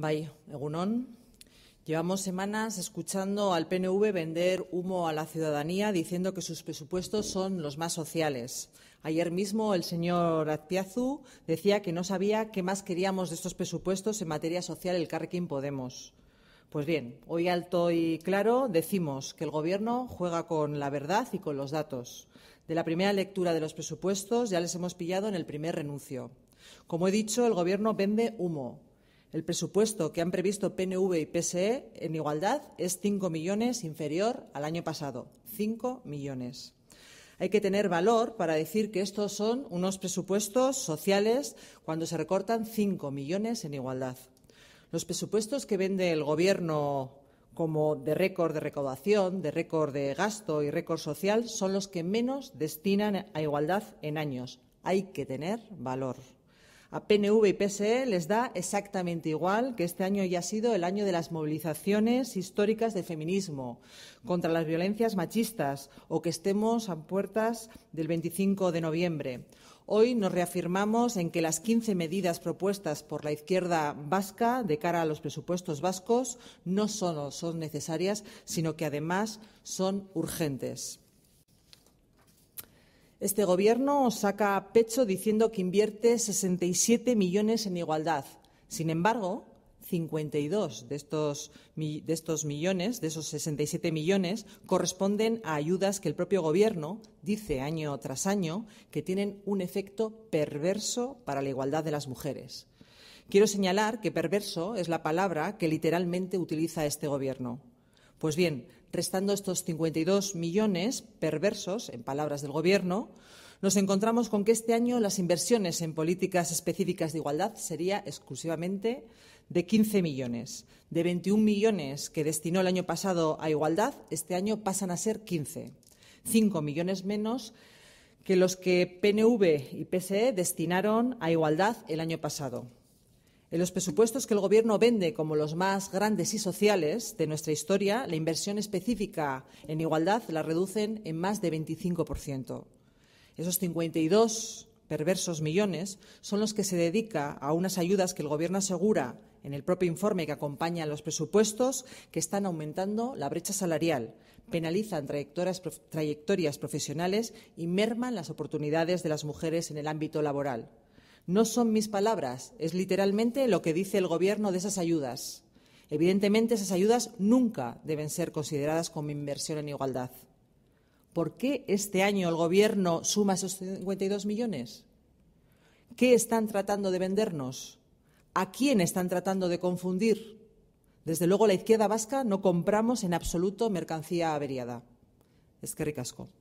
Bye, Egunón. Llevamos semanas escuchando al PNV vender humo a la ciudadanía diciendo que sus presupuestos son los más sociales. Ayer mismo el señor Azpiazu decía que no sabía qué más queríamos de estos presupuestos en materia social el Carrequín Podemos. Pues bien, hoy alto y claro decimos que el Gobierno juega con la verdad y con los datos. De la primera lectura de los presupuestos ya les hemos pillado en el primer renuncio. Como he dicho, el Gobierno vende humo, el presupuesto que han previsto PNV y PSE en igualdad es 5 millones inferior al año pasado. 5 millones. Hay que tener valor para decir que estos son unos presupuestos sociales cuando se recortan 5 millones en igualdad. Los presupuestos que vende el Gobierno como de récord de recaudación, de récord de gasto y récord social son los que menos destinan a igualdad en años. Hay que tener valor. A PNV y PSE les da exactamente igual que este año ya ha sido el año de las movilizaciones históricas de feminismo, contra las violencias machistas o que estemos a puertas del 25 de noviembre. Hoy nos reafirmamos en que las 15 medidas propuestas por la izquierda vasca de cara a los presupuestos vascos no solo son necesarias, sino que además son urgentes. Este Gobierno saca pecho diciendo que invierte 67 millones en igualdad. Sin embargo, 52 de estos, de estos millones, de esos 67 millones, corresponden a ayudas que el propio Gobierno dice año tras año que tienen un efecto perverso para la igualdad de las mujeres. Quiero señalar que perverso es la palabra que literalmente utiliza este Gobierno. Pues bien, restando estos 52 millones perversos, en palabras del Gobierno, nos encontramos con que este año las inversiones en políticas específicas de igualdad sería exclusivamente de 15 millones. De 21 millones que destinó el año pasado a igualdad, este año pasan a ser 15. 5 millones menos que los que PNV y PSE destinaron a igualdad el año pasado. En los presupuestos que el Gobierno vende como los más grandes y sociales de nuestra historia, la inversión específica en igualdad la reducen en más de 25%. Esos 52 perversos millones son los que se dedican a unas ayudas que el Gobierno asegura en el propio informe que acompaña a los presupuestos que están aumentando la brecha salarial, penalizan trayectorias, profesionales y merman las oportunidades de las mujeres en el ámbito laboral. No son mis palabras, es literalmente lo que dice el Gobierno de esas ayudas. Evidentemente, esas ayudas nunca deben ser consideradas como inversión en igualdad. ¿Por qué este año el Gobierno suma esos 52 millones? ¿Qué están tratando de vendernos? ¿A quién están tratando de confundir? Desde luego, la izquierda vasca no compramos en absoluto mercancía averiada. Es que ricasco.